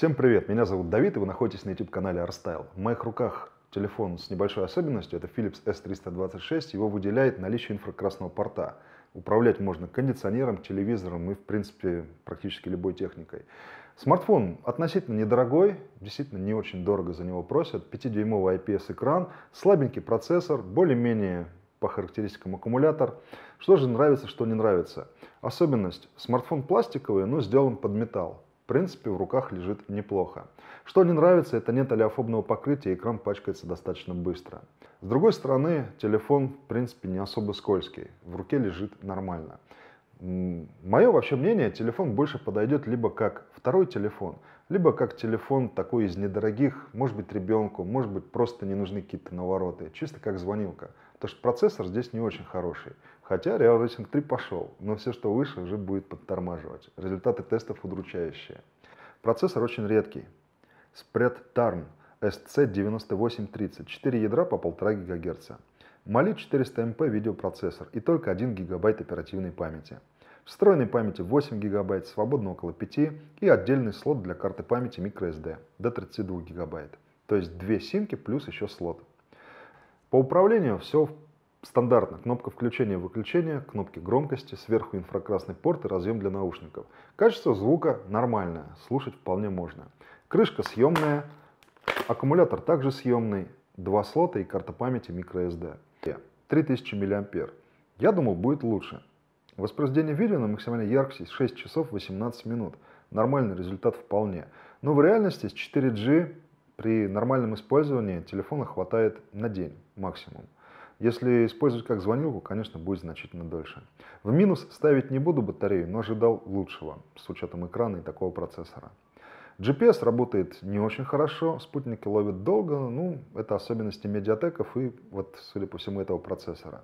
Всем привет, меня зовут Давид, и вы находитесь на YouTube-канале Arstyle. В моих руках телефон с небольшой особенностью, это Philips S326, его выделяет наличие инфракрасного порта. Управлять можно кондиционером, телевизором и, в принципе, практически любой техникой. Смартфон относительно недорогой, действительно не очень дорого за него просят. 5-дюймовый IPS-экран, слабенький процессор, более-менее по характеристикам аккумулятор. Что же нравится, что не нравится? Особенность. Смартфон пластиковый, но сделан под металл принципе, в руках лежит неплохо. Что не нравится, это нет олеофобного покрытия, экран пачкается достаточно быстро. С другой стороны, телефон, в принципе, не особо скользкий, в руке лежит нормально. Мое вообще мнение, телефон больше подойдет либо как второй телефон, либо как телефон такой из недорогих, может быть ребенку, может быть просто не нужны какие-то навороты, чисто как звонилка. Потому что процессор здесь не очень хороший. Хотя Real Racing 3 пошел, но все, что выше, уже будет подтормаживать. Результаты тестов удручающие. Процессор очень редкий. Spread Tarn SC9830, 4 ядра по 1,5 ГГц. Mali 400 МП видеопроцессор и только 1 ГБ оперативной памяти встроенной памяти 8 ГБ, свободно около 5 и отдельный слот для карты памяти microSD до 32 ГБ. То есть две симки плюс еще слот. По управлению все стандартно. Кнопка включения и выключения, кнопки громкости, сверху инфракрасный порт и разъем для наушников. Качество звука нормальное, слушать вполне можно. Крышка съемная, аккумулятор также съемный, два слота и карта памяти microSD. 3000 мА. Я думал будет лучше, Воспроизведение видео на максимальной яркости 6 часов 18 минут. Нормальный результат вполне. Но в реальности с 4G при нормальном использовании телефона хватает на день максимум. Если использовать как звонилку, конечно, будет значительно дольше. В минус ставить не буду батарею, но ожидал лучшего, с учетом экрана и такого процессора. GPS работает не очень хорошо, спутники ловят долго, ну, это особенности медиатеков и вот, судя по всему, этого процессора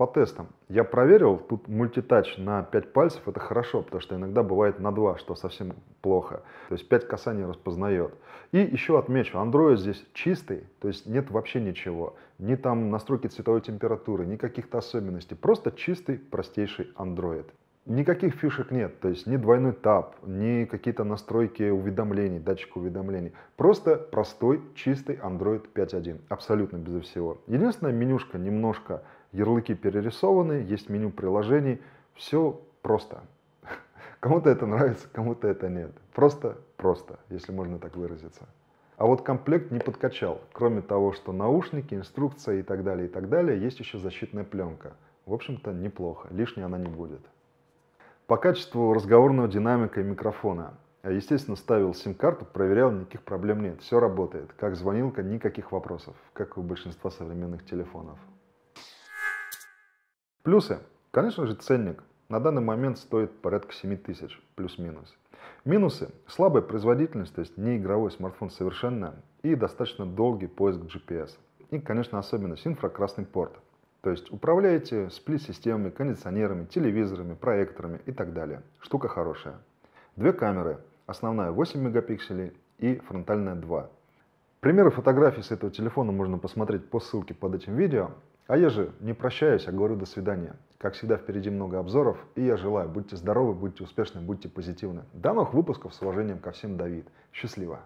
по тестам. Я проверил, тут мультитач на 5 пальцев это хорошо, потому что иногда бывает на 2, что совсем плохо. То есть 5 касаний распознает. И еще отмечу, Android здесь чистый, то есть нет вообще ничего. Ни там настройки цветовой температуры, ни каких-то особенностей. Просто чистый, простейший Android. Никаких фишек нет, то есть ни двойной тап, ни какие-то настройки уведомлений, датчик уведомлений. Просто простой, чистый Android 5.1, абсолютно безо всего. Единственная менюшка немножко Ярлыки перерисованы, есть меню приложений. Все просто. Кому-то это нравится, кому-то это нет. Просто, просто, если можно так выразиться. А вот комплект не подкачал. Кроме того, что наушники, инструкция и так далее, и так далее, есть еще защитная пленка. В общем-то, неплохо. Лишней она не будет. По качеству разговорного динамика и микрофона. Я, а, естественно, ставил сим-карту, проверял, никаких проблем нет. Все работает. Как звонилка, никаких вопросов, как и у большинства современных телефонов. Плюсы. Конечно же, ценник на данный момент стоит порядка 7 тысяч, плюс-минус. Минусы. Слабая производительность, то есть не игровой смартфон совершенно, и достаточно долгий поиск GPS. И, конечно, особенность инфракрасный порт. То есть управляете сплит-системами, кондиционерами, телевизорами, проекторами и так далее. Штука хорошая. Две камеры. Основная 8 мегапикселей и фронтальная 2. Примеры фотографий с этого телефона можно посмотреть по ссылке под этим видео. А я же не прощаюсь, а говорю до свидания. Как всегда, впереди много обзоров, и я желаю, будьте здоровы, будьте успешны, будьте позитивны. До новых выпусков, с уважением ко всем, Давид. Счастливо!